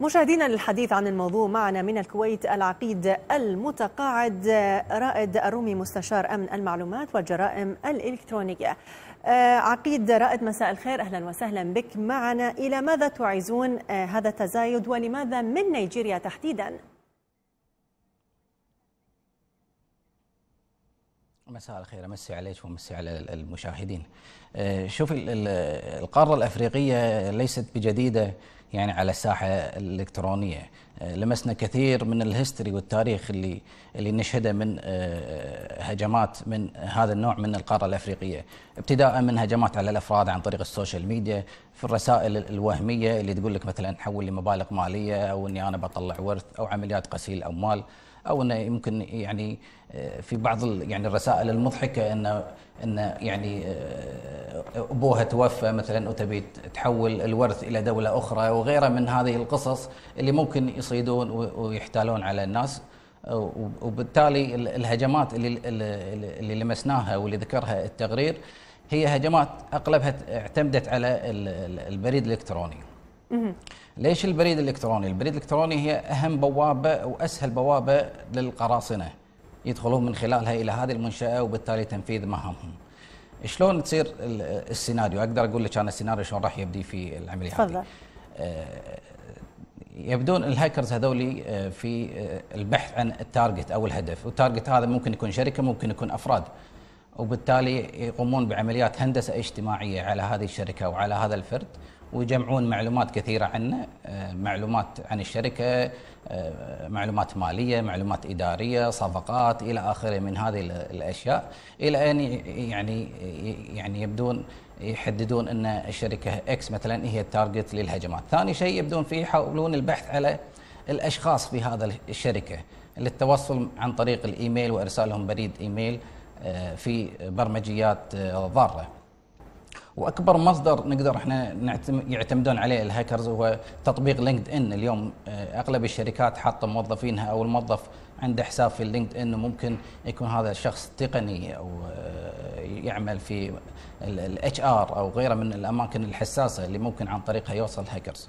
مشاهدينا للحديث عن الموضوع معنا من الكويت العقيد المتقاعد رائد الرومي مستشار أمن المعلومات والجرائم الإلكترونية آه، عقيد رائد مساء الخير أهلا وسهلا بك معنا إلى ماذا تعزون آه، هذا التزايد ولماذا من نيجيريا تحديدا؟ مساء الخير امسي عليك وامسي على المشاهدين آه، شوف القاره الافريقيه ليست بجديده يعني على الساحه الالكترونيه آه، لمسنا كثير من الهيستوري والتاريخ اللي اللي نشهده من آه، هجمات من هذا النوع من القاره الافريقيه، ابتداء من هجمات على الافراد عن طريق السوشيال ميديا، في الرسائل الوهميه اللي تقول لك مثلا حول لي مبالغ ماليه او اني انا بطلع ورث او عمليات غسيل اموال او انه يمكن يعني آه، في بعض يعني الرسائل المضحكه انه انه يعني ابوها توفى مثلا وتبي تحول الورث الى دوله اخرى وغيرها من هذه القصص اللي ممكن يصيدون ويحتالون على الناس وبالتالي الهجمات اللي اللي لمسناها واللي ذكرها التقرير هي هجمات اغلبها اعتمدت على البريد الالكتروني. ليش البريد الالكتروني؟ البريد الالكتروني هي اهم بوابه واسهل بوابه للقراصنه يدخلون من خلالها الى هذه المنشاه وبالتالي تنفيذ مهامهم. شلون تصير السيناريو اقدر اقول لك انا السيناريو شلون راح يبدي في العمليه هذه آه، يبدون الهاكرز هذول آه، في آه، البحث عن التارجت او الهدف والتارجت هذا ممكن يكون شركه ممكن يكون افراد وبالتالي يقومون بعمليات هندسه اجتماعيه على هذه الشركه وعلى هذا الفرد ويجمعون معلومات كثيرة عنا آه، معلومات عن الشركة آه، معلومات مالية معلومات إدارية صفقات إلى آخره من هذه الأشياء إلى أن يعني يعني يبدون يحددون أن الشركة إكس مثلا هي التارجت للهجمات ثاني شيء يبدون فيه يحاولون البحث على الأشخاص في هذا الشركة للتوصل عن طريق الإيميل وإرسالهم بريد إيميل آه، في برمجيات ضارة واكبر مصدر نقدر احنا يعتمدون عليه الهاكرز هو تطبيق لينكد ان اليوم آه، اغلب الشركات حاطه موظفينها او الموظف عنده حساب في لينكد ان وممكن يكون هذا الشخص تقني او آه، يعمل في الاتش ار او غيره من الاماكن الحساسه اللي ممكن عن طريقها يوصل هاكرز.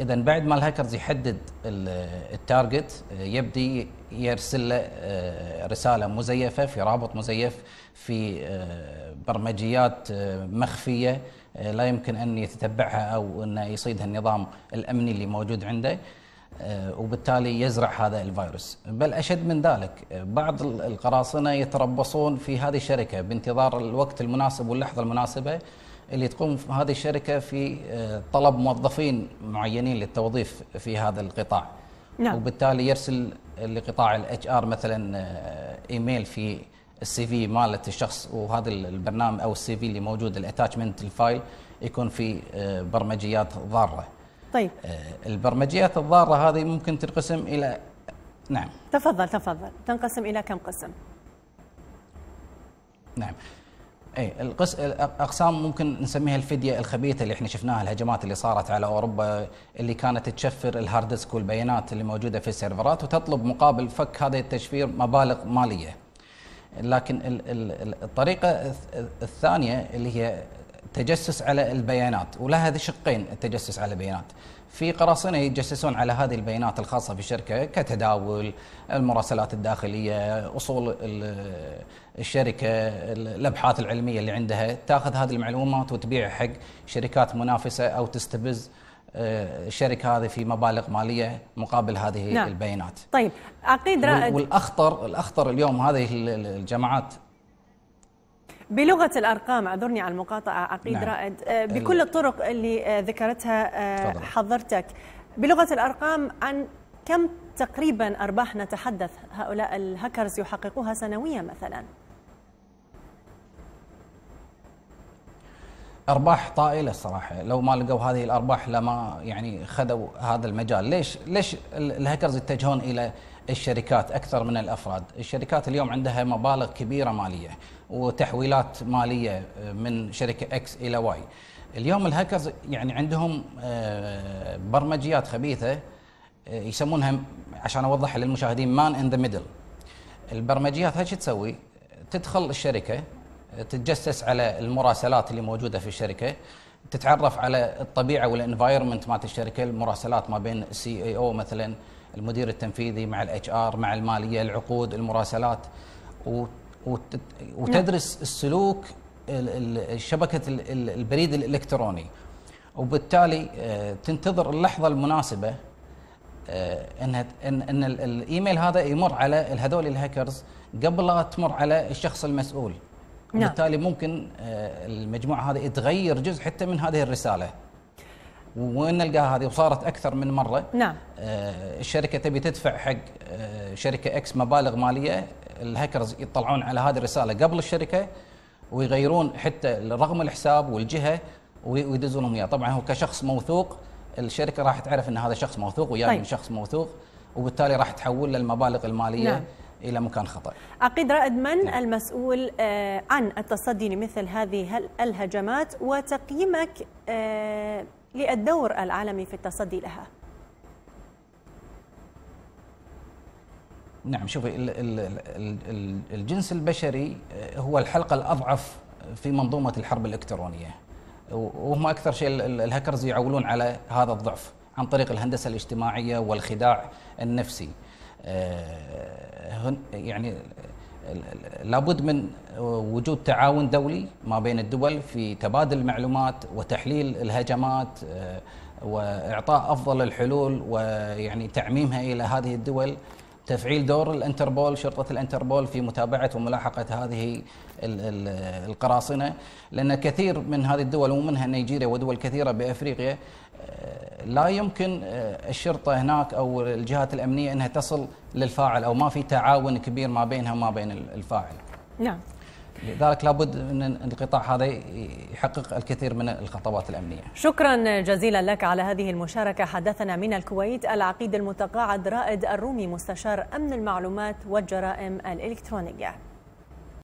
اذا بعد ما الهاكرز يحدد التارجت آه، يبدي يرسل له آه، رساله مزيفه في رابط مزيف في آه، برمجيات مخفيه لا يمكن ان يتتبعها او انه يصيدها النظام الامني اللي موجود عنده وبالتالي يزرع هذا الفيروس بل أشد من ذلك بعض القراصنة يتربصون في هذه الشركة بانتظار الوقت المناسب واللحظة المناسبة اللي تقوم هذه الشركة في آه، طلب موظفين معينين للتوظيف في هذا القطاع نعم. وبالتالي يرسل لقطاع الاتش ار مثلا آه، ايميل في السي في مالت الشخص وهذا البرنامج او السي في اللي موجود الاتاتشمنت الفايل يكون في آه، برمجيات ضاره. طيب البرمجيات الضاره هذه ممكن تنقسم الى نعم تفضل تفضل تنقسم الى كم قسم؟ نعم اي القس... اقسام ممكن نسميها الفديه الخبيثه اللي احنا شفناها الهجمات اللي صارت على اوروبا اللي كانت تشفر الهارد ديسك والبيانات اللي موجوده في السيرفرات وتطلب مقابل فك هذا التشفير مبالغ ماليه. لكن ال... ال... الطريقه الثانيه اللي هي تجسس على البيانات ولها شقين التجسس على البيانات. في قراصنه يتجسسون على هذه البيانات الخاصه بالشركه كتداول المراسلات الداخليه اصول الشركه الابحاث العلميه اللي عندها تاخذ هذه المعلومات وتبيع حق شركات منافسه او تستبز الشركه آه، هذه في مبالغ ماليه مقابل هذه نعم. البيانات. طيب عقيد رائد والاخطر الاخطر اليوم هذه الجماعات بلغه الارقام اعذرني على المقاطعه عقيد نعم. رائد آه، بكل الطرق اللي آه، ذكرتها آه، حضرتك بلغه الارقام عن كم تقريبا ارباح نتحدث هؤلاء الهاكرز يحققوها سنويا مثلا ارباح طائله الصراحه لو ما لقوا هذه الارباح لما يعني خذوا هذا المجال ليش ليش الهاكرز يتجهون الى الشركات اكثر من الافراد الشركات اليوم عندها مبالغ كبيره ماليه وتحويلات ماليه آه، من شركه اكس الى واي. اليوم الهاكرز يعني عندهم آه، برمجيات خبيثه آه، يسمونها عشان اوضحها للمشاهدين مان ان ذا ميدل. البرمجيات هاي شو تسوي؟ تدخل الشركه تتجسس على المراسلات اللي موجوده في الشركه تتعرف على الطبيعه والانفايرمنت مالت الشركه المراسلات ما بين السي اي او مثلا المدير التنفيذي مع الاتش ار مع الماليه العقود المراسلات وتدرس السلوك شبكه البريد الالكتروني وبالتالي آه، تنتظر اللحظه المناسبه آه، ان ان الايميل هذا يمر على هذول الهاكرز قبل لا تمر على الشخص المسؤول نعم. وبالتالي ممكن آه، المجموعه هذه تغير جزء حتى من هذه الرساله وين نلقاها هذه وصارت اكثر من مره نعم الشركه تبي تدفع حق شركه اكس مبالغ ماليه الهاكرز يطلعون على هذه الرساله قبل الشركه ويغيرون حتى رقم الحساب والجهه ويدزون اياه طبعا هو كشخص موثوق الشركه راح تعرف ان هذا شخص موثوق وياي طيب. من شخص موثوق وبالتالي راح تحول المبالغ الماليه نعم. الى مكان خطا. عقيد رائد من نعم. المسؤول آه، عن التصدي لمثل هذه الهجمات وتقييمك آه، للدور العالمي في التصدي لها؟ نعم شوفي الجنس البشري آه، هو الحلقه الاضعف في منظومه الحرب الالكترونيه وهم اكثر شيء الهاكرز يعولون على هذا الضعف عن طريق الهندسه الاجتماعيه والخداع النفسي آه، يعني لابد من وجود تعاون دولي ما بين الدول في تبادل المعلومات وتحليل الهجمات آه، واعطاء افضل الحلول ويعني تعميمها الى هذه الدول تفعيل دور الانتربول شرطه الانتربول في متابعه وملاحقه هذه القراصنه لان كثير من هذه الدول ومنها نيجيريا ودول كثيره بافريقيا آه، لا يمكن آه، الشرطه هناك او الجهات الامنيه انها تصل للفاعل او ما في تعاون كبير ما بينها وما بين الفاعل. نعم. لذلك لابد ان القطاع هذا يحقق الكثير من الخطوات الامنيه. شكرا جزيلا لك على هذه المشاركه، حدثنا من الكويت العقيد المتقاعد رائد الرومي مستشار امن المعلومات والجرائم الالكترونيه.